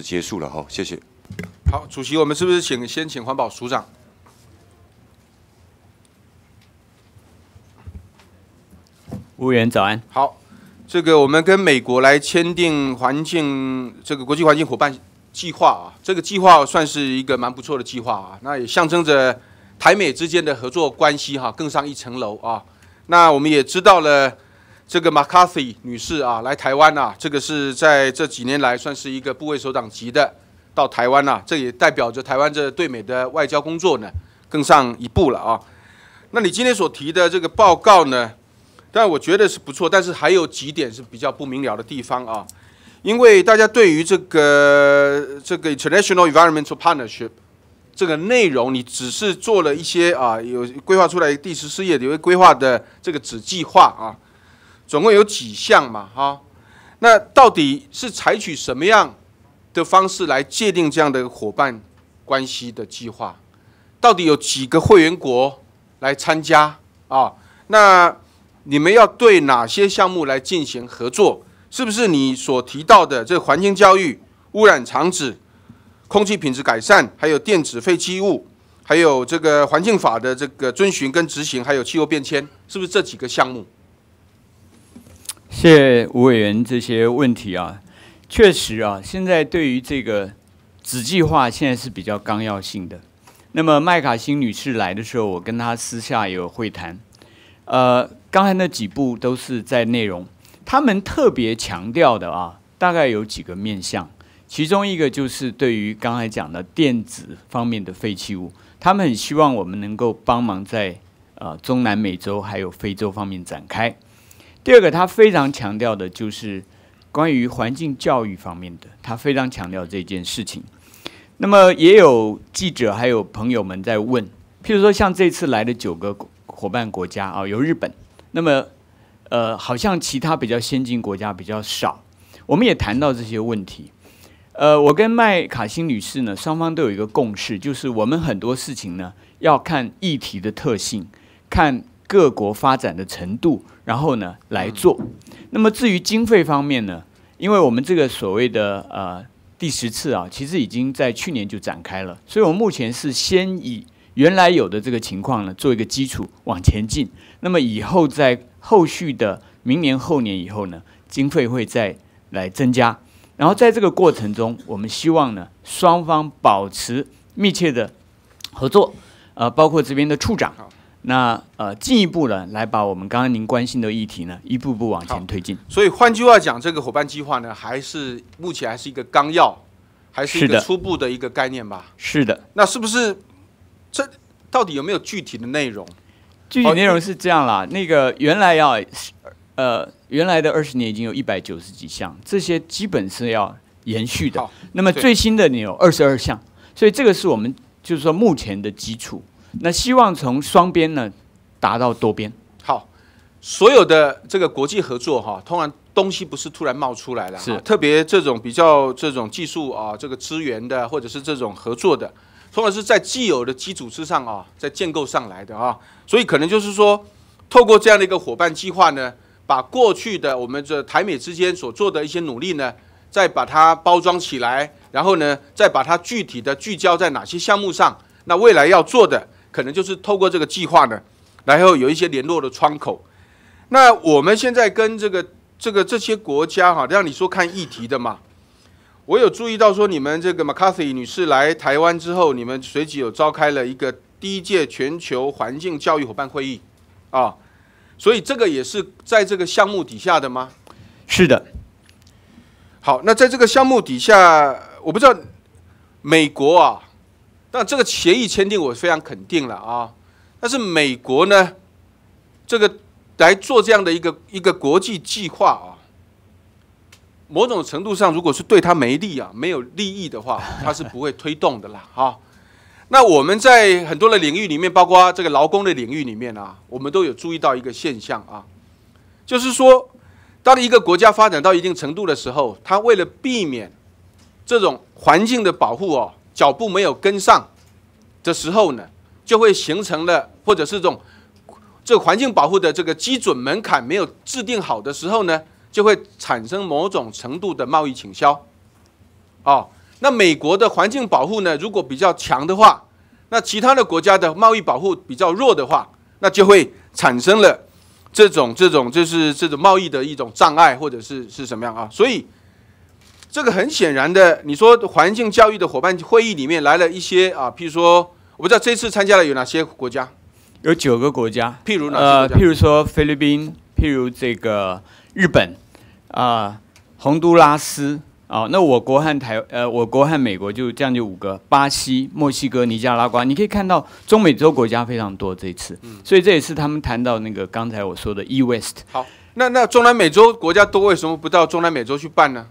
结束了哈，谢谢。好，主席，我们是不是请先请环保署长？务员早安。好，这个我们跟美国来签订环境这个国际环境伙伴计划啊，这个计划算是一个蛮不错的计划啊，那也象征着台美之间的合作关系哈更上一层楼啊。那我们也知道了。这个 McCarthy 女士啊，来台湾呐，这个是在这几年来算是一个部委首长级的到台湾呐，这也代表着台湾这对美的外交工作呢更上一步了啊。那你今天所提的这个报告呢，但我觉得是不错，但是还有几点是比较不明了的地方啊，因为大家对于这个这个 International Environmental Partnership 这个内容，你只是做了一些啊，有规划出来第十四页里面规划的这个子计划啊。总共有几项嘛？哈，那到底是采取什么样的方式来界定这样的伙伴关系的计划？到底有几个会员国来参加啊？那你们要对哪些项目来进行合作？是不是你所提到的这个环境教育、污染厂址、空气品质改善，还有电子废弃物，还有这个环境法的这个遵循跟执行，还有气候变迁，是不是这几个项目？谢谢吴委员这些问题啊，确实啊，现在对于这个子计划现在是比较纲要性的。那么麦卡辛女士来的时候，我跟她私下有会谈。呃，刚才那几步都是在内容，他们特别强调的啊，大概有几个面向，其中一个就是对于刚才讲的电子方面的废弃物，他们很希望我们能够帮忙在呃中南美洲还有非洲方面展开。第二个，他非常强调的就是关于环境教育方面的，他非常强调这件事情。那么也有记者还有朋友们在问，譬如说像这次来的九个伙伴国家啊，有日本，那么呃，好像其他比较先进国家比较少。我们也谈到这些问题。呃，我跟麦卡辛女士呢，双方都有一个共识，就是我们很多事情呢要看议题的特性，看。各国发展的程度，然后呢来做。那么至于经费方面呢，因为我们这个所谓的呃第十次啊，其实已经在去年就展开了，所以，我目前是先以原来有的这个情况呢做一个基础往前进。那么以后在后续的明年、后年以后呢，经费会再来增加。然后在这个过程中，我们希望呢双方保持密切的合作，呃，包括这边的处长。那呃，进一步呢，来把我们刚刚您关心的议题呢，一步步往前推进。所以换句话讲，这个伙伴计划呢，还是目前还是一个纲要，还是一个初步的一个概念吧。是的。那是不是这到底有没有具体的内容？具体内容是这样啦，那个原来要呃原来的二十年已经有一百九十几项，这些基本是要延续的。那么最新的你有二十二项，所以这个是我们就是说目前的基础。那希望从双边呢，达到多边。好，所有的这个国际合作哈，通常东西不是突然冒出来了，是特别这种比较这种技术啊，这个资源的或者是这种合作的，通常是在既有的基础之上啊，在建构上来的啊，所以可能就是说，透过这样的一个伙伴计划呢，把过去的我们这台美之间所做的一些努力呢，再把它包装起来，然后呢，再把它具体的聚焦在哪些项目上，那未来要做的。可能就是透过这个计划呢，然后有一些联络的窗口。那我们现在跟这个这个这些国家哈，让你说看议题的嘛，我有注意到说你们这个 m c c a r t h y 女士来台湾之后，你们随即有召开了一个第一届全球环境教育伙伴会议啊，所以这个也是在这个项目底下的吗？是的。好，那在这个项目底下，我不知道美国啊。那这个协议签订，我非常肯定了啊。但是美国呢，这个来做这样的一个一个国际计划啊，某种程度上，如果是对他没利啊，没有利益的话，他是不会推动的啦。哈，那我们在很多的领域里面，包括这个劳工的领域里面啊，我们都有注意到一个现象啊，就是说，当一个国家发展到一定程度的时候，他为了避免这种环境的保护哦。脚步没有跟上的时候呢，就会形成了，或者是这种这环境保护的这个基准门槛没有制定好的时候呢，就会产生某种程度的贸易倾销。哦，那美国的环境保护呢，如果比较强的话，那其他的国家的贸易保护比较弱的话，那就会产生了这种这种就是这种贸易的一种障碍，或者是是什么样啊？所以。这个很显然的，你说环境教育的伙伴会议里面来了一些啊，譬如说，我不知道这次参加了有哪些国家，有九个国家，譬如哪些？呃，譬如说菲律宾，譬如这个日本，啊，洪都拉斯啊，那我国和台呃，我国和美国就这样就五个，巴西、墨西哥、尼加拉瓜，你可以看到中美洲国家非常多。这次，所以这也是他们谈到那个刚才我说的 E-WEST。好，那那中南美洲国家多，为什么不到中南美洲去办呢？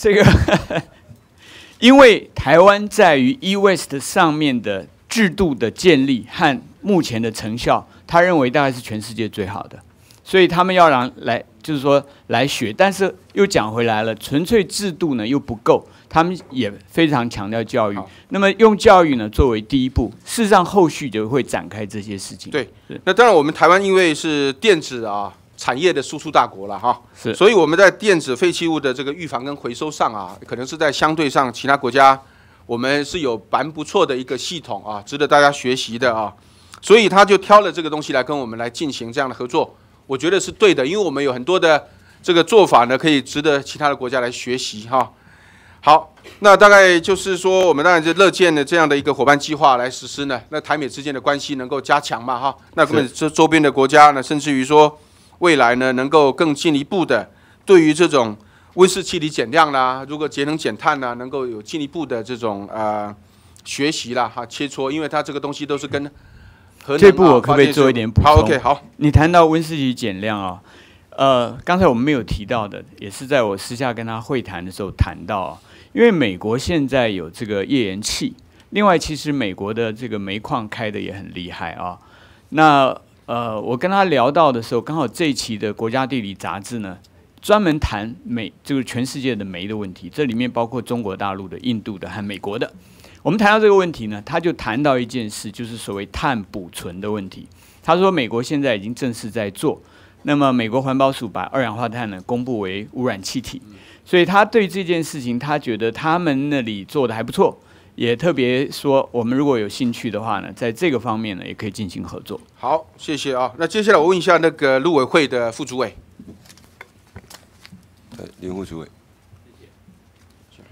这个，因为台湾在于 E-West 上面的制度的建立和目前的成效，他认为大概是全世界最好的，所以他们要让来就是说来学，但是又讲回来了，纯粹制度呢又不够，他们也非常强调教育。那么用教育呢作为第一步，事实上后续就会展开这些事情。对，那当然我们台湾因为是电子啊。产业的输出大国了哈，是，所以我们在电子废弃物的这个预防跟回收上啊，可能是在相对上其他国家，我们是有蛮不错的一个系统啊，值得大家学习的啊，所以他就挑了这个东西来跟我们来进行这样的合作，我觉得是对的，因为我们有很多的这个做法呢，可以值得其他的国家来学习哈。好，那大概就是说，我们当然就乐见的这样的一个伙伴计划来实施呢，那台美之间的关系能够加强嘛哈，那能这周边的国家呢，甚至于说。未来呢，能够更进一步的对于这种温室气体减量啦，如果节能减碳呢，能够有进一步的这种呃学习啦哈切磋，因为它这个东西都是跟。这步我可不可以做一点补充？好，OK，好。你谈到温室气体减量啊，呃，刚才我们没有提到的，也是在我私下跟他会谈的时候谈到，因为美国现在有这个页岩气，另外其实美国的这个煤矿开的也很厉害啊，那。呃，我跟他聊到的时候，刚好这一期的《国家地理》杂志呢，专门谈煤，就是全世界的煤的问题。这里面包括中国大陆的、印度的和美国的。我们谈到这个问题呢，他就谈到一件事，就是所谓碳补存的问题。他说，美国现在已经正式在做。那么，美国环保署把二氧化碳呢，公布为污染气体。所以，他对这件事情，他觉得他们那里做的还不错。也特别说，我们如果有兴趣的话呢，在这个方面呢，也可以进行合作。好，谢谢啊。那接下来我问一下那个陆委会的副主委。呃，林副主委。谢谢。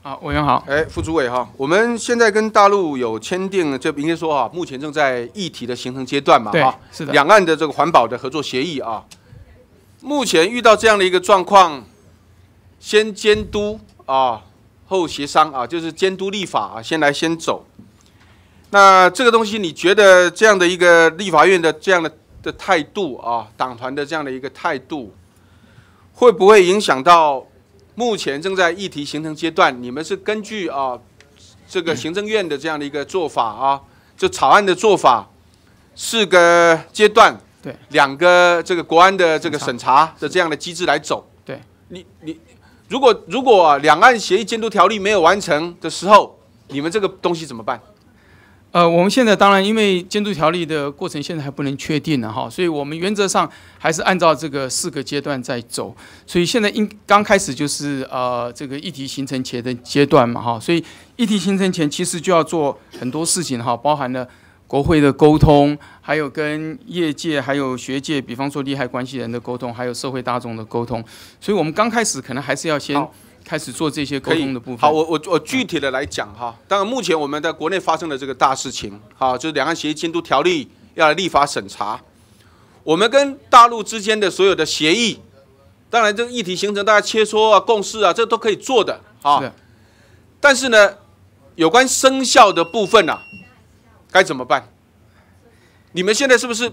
好，委员好。哎，副主委哈，我们现在跟大陆有签订，就应该说啊，目前正在议题的形成阶段嘛，哈，是的。两岸的这个环保的合作协议啊，目前遇到这样的一个状况，先监督啊。后协商啊，就是监督立法啊，先来先走。那这个东西，你觉得这样的一个立法院的这样的的态度啊，党团的这样的一个态度，会不会影响到目前正在议题形成阶段？你们是根据啊这个行政院的这样的一个做法啊，就草案的做法，四个阶段，对，两个这个国安的这个审查的这样的机制来走。对，你你。如果如果两岸协议监督条例没有完成的时候，你们这个东西怎么办？呃，我们现在当然因为监督条例的过程现在还不能确定呢，哈，所以我们原则上还是按照这个四个阶段在走。所以现在应刚开始就是呃这个议题形成前的阶段嘛哈，所以议题形成前其实就要做很多事情哈，包含了。国会的沟通，还有跟业界、还有学界，比方说利害关系人的沟通，还有社会大众的沟通，所以我们刚开始可能还是要先开始做这些沟通的部分。好，我我我具体的来讲哈。当然，目前我们在国内发生的这个大事情，好，就是两岸协议监督条例要立法审查。我们跟大陆之间的所有的协议，当然这个议题形成大家切磋啊、共识啊，这都可以做的啊。是的。但是呢，有关生效的部分呢？该怎么办？你们现在是不是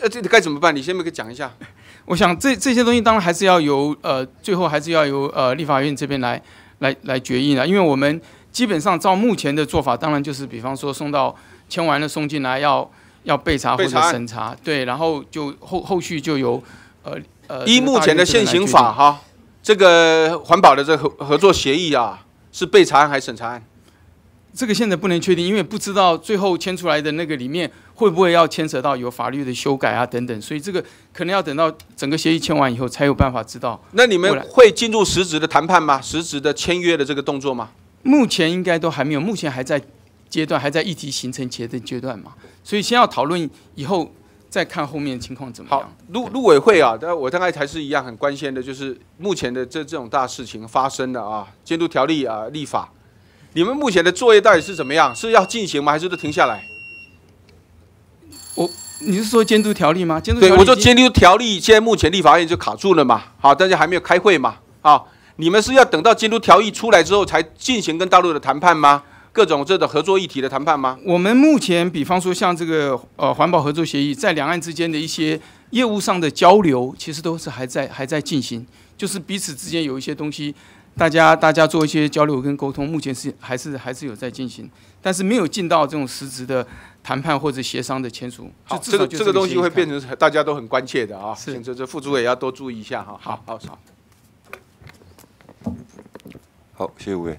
呃，这该怎么办？你先可以讲一下。我想这这些东西当然还是要由呃，最后还是要由呃立法院这边来来来决议的，因为我们基本上照目前的做法，当然就是比方说送到签完了送进来，要要备查或者审查，对，然后就后后续就由呃呃依目前的现行法哈，这个环保的这合合作协议啊，是备查还是审查？案？这个现在不能确定，因为不知道最后签出来的那个里面会不会要牵扯到有法律的修改啊等等，所以这个可能要等到整个协议签完以后才有办法知道。那你们会进入实质的谈判吗？实质的签约的这个动作吗？目前应该都还没有，目前还在阶段，还在议题形成前的阶段嘛，所以先要讨论以后再看后面情况怎么样。好，陆陆委会啊，我大概还是一样很关心的，就是目前的这这种大事情发生了啊，监督条例啊立法。你们目前的作业到底是怎么样？是要进行吗，还是都停下来？我，你是说监督条例吗？监督条例，对，我说监督条例，现在目前立法院就卡住了嘛，好，大家还没有开会嘛，啊，你们是要等到监督条例出来之后才进行跟大陆的谈判吗？各种这的合作议题的谈判吗？我们目前，比方说像这个呃环保合作协议，在两岸之间的一些业务上的交流，其实都是还在还在进行，就是彼此之间有一些东西。大家，大家做一些交流跟沟通，目前是还是还是有在进行，但是没有进到这种实质的谈判或者协商的签署。好，这个这个东西会变成大家都很关切的啊。请这这副主委要多注意一下哈。好好好，好，谢吴伟。